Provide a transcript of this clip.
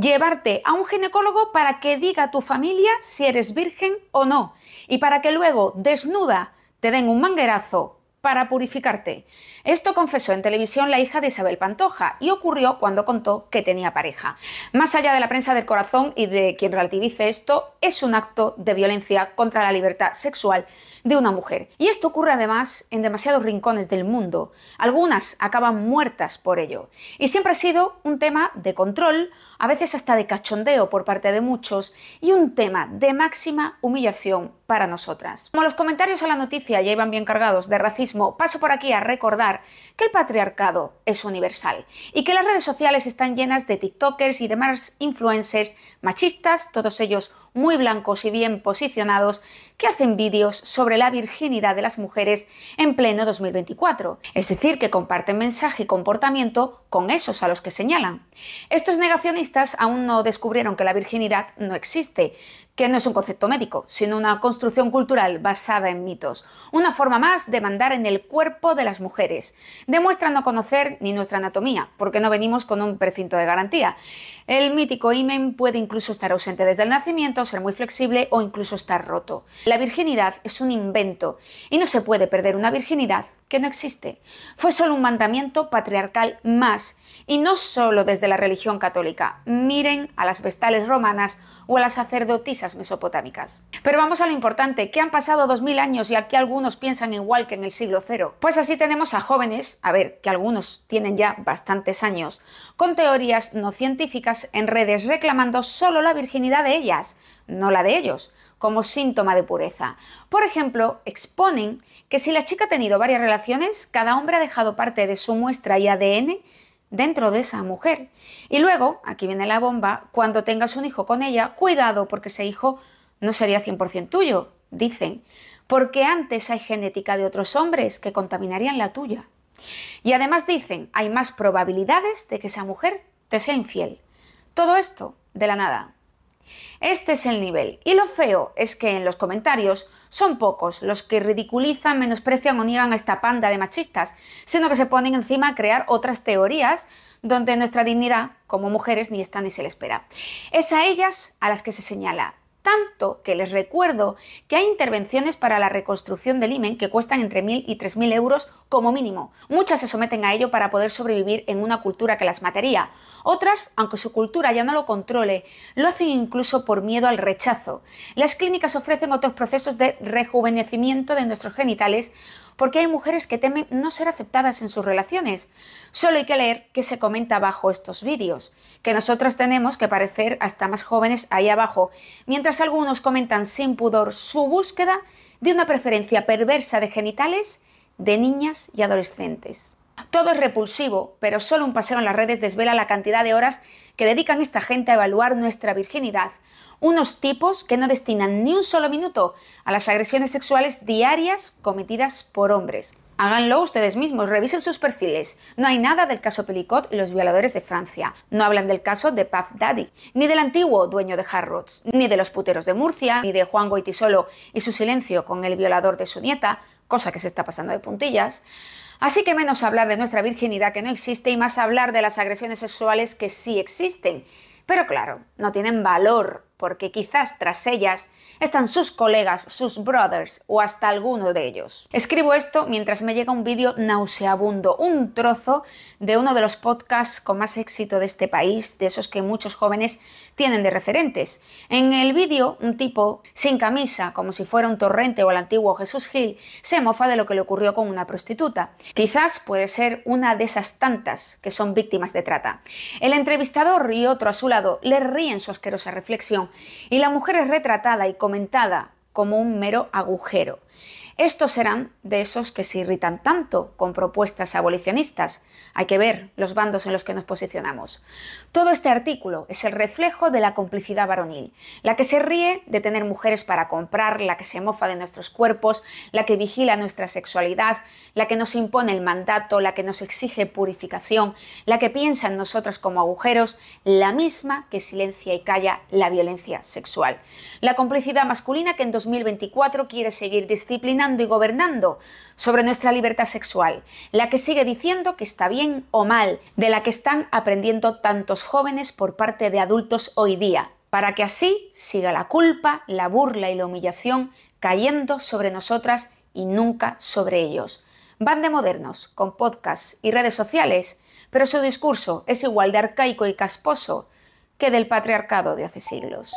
llevarte a un ginecólogo para que diga a tu familia si eres virgen o no y para que luego desnuda te den un manguerazo para purificarte. Esto confesó en televisión la hija de Isabel Pantoja y ocurrió cuando contó que tenía pareja. Más allá de la prensa del corazón y de quien relativice esto, es un acto de violencia contra la libertad sexual de una mujer. Y esto ocurre además en demasiados rincones del mundo. Algunas acaban muertas por ello. Y siempre ha sido un tema de control, a veces hasta de cachondeo por parte de muchos, y un tema de máxima humillación para nosotras. Como los comentarios a la noticia ya iban bien cargados de racismo, paso por aquí a recordar que el patriarcado es universal y que las redes sociales están llenas de TikTokers y demás influencers machistas, todos ellos muy blancos y bien posicionados que hacen vídeos sobre la virginidad de las mujeres en pleno 2024. Es decir, que comparten mensaje y comportamiento con esos a los que señalan. Estos negacionistas aún no descubrieron que la virginidad no existe, que no es un concepto médico, sino una construcción cultural basada en mitos, una forma más de mandar en el cuerpo de las mujeres. Demuestra no conocer ni nuestra anatomía, porque no venimos con un precinto de garantía. El mítico imen puede incluso estar ausente desde el nacimiento, ser muy flexible o incluso estar roto. La virginidad es un invento y no se puede perder una virginidad que no existe. Fue solo un mandamiento patriarcal más y no solo desde la religión católica, miren a las vestales romanas o a las sacerdotisas mesopotámicas. Pero vamos a lo importante, que han pasado 2000 años y aquí algunos piensan igual que en el siglo cero. Pues así tenemos a jóvenes, a ver, que algunos tienen ya bastantes años, con teorías no científicas en redes reclamando solo la virginidad de ellas, no la de ellos como síntoma de pureza. Por ejemplo, exponen que si la chica ha tenido varias relaciones, cada hombre ha dejado parte de su muestra y ADN dentro de esa mujer. Y luego, aquí viene la bomba, cuando tengas un hijo con ella, cuidado porque ese hijo no sería 100% tuyo, dicen, porque antes hay genética de otros hombres que contaminarían la tuya. Y además dicen, hay más probabilidades de que esa mujer te sea infiel. Todo esto de la nada. Este es el nivel. Y lo feo es que en los comentarios son pocos los que ridiculizan, menosprecian o niegan a esta panda de machistas, sino que se ponen encima a crear otras teorías donde nuestra dignidad como mujeres ni está ni se le espera. Es a ellas a las que se señala tanto que les recuerdo que hay intervenciones para la reconstrucción del imen que cuestan entre 1.000 y 3.000 euros como mínimo. Muchas se someten a ello para poder sobrevivir en una cultura que las matería. Otras, aunque su cultura ya no lo controle, lo hacen incluso por miedo al rechazo. Las clínicas ofrecen otros procesos de rejuvenecimiento de nuestros genitales porque hay mujeres que temen no ser aceptadas en sus relaciones. Solo hay que leer qué se comenta bajo estos vídeos, que nosotros tenemos que parecer hasta más jóvenes ahí abajo, mientras algunos comentan sin pudor su búsqueda de una preferencia perversa de genitales de niñas y adolescentes. Todo es repulsivo, pero solo un paseo en las redes desvela la cantidad de horas que dedican esta gente a evaluar nuestra virginidad. Unos tipos que no destinan ni un solo minuto a las agresiones sexuales diarias cometidas por hombres. Háganlo ustedes mismos, revisen sus perfiles. No hay nada del caso Pelicot y los violadores de Francia. No hablan del caso de Puff Daddy, ni del antiguo dueño de Harrods, ni de los puteros de Murcia, ni de Juan Guaitisolo y su silencio con el violador de su nieta, cosa que se está pasando de puntillas. Así que menos hablar de nuestra virginidad que no existe y más hablar de las agresiones sexuales que sí existen. Pero claro, no tienen valor porque quizás tras ellas están sus colegas, sus brothers o hasta alguno de ellos. Escribo esto mientras me llega un vídeo nauseabundo, un trozo de uno de los podcasts con más éxito de este país, de esos que muchos jóvenes tienen de referentes. En el vídeo, un tipo sin camisa, como si fuera un torrente o el antiguo Jesús Gil, se mofa de lo que le ocurrió con una prostituta. Quizás puede ser una de esas tantas que son víctimas de trata. El entrevistador y otro a su lado le ríen su asquerosa reflexión y la mujer es retratada y comentada como un mero agujero, estos serán de esos que se irritan tanto con propuestas abolicionistas. Hay que ver los bandos en los que nos posicionamos. Todo este artículo es el reflejo de la complicidad varonil, la que se ríe de tener mujeres para comprar, la que se mofa de nuestros cuerpos, la que vigila nuestra sexualidad, la que nos impone el mandato, la que nos exige purificación, la que piensa en nosotras como agujeros, la misma que silencia y calla la violencia sexual. La complicidad masculina que en 2024 quiere seguir disciplinando y gobernando sobre nuestra libertad sexual, la que sigue diciendo que está bien o mal, de la que están aprendiendo tantos jóvenes por parte de adultos hoy día, para que así siga la culpa, la burla y la humillación cayendo sobre nosotras y nunca sobre ellos. Van de modernos, con podcasts y redes sociales, pero su discurso es igual de arcaico y casposo que del patriarcado de hace siglos.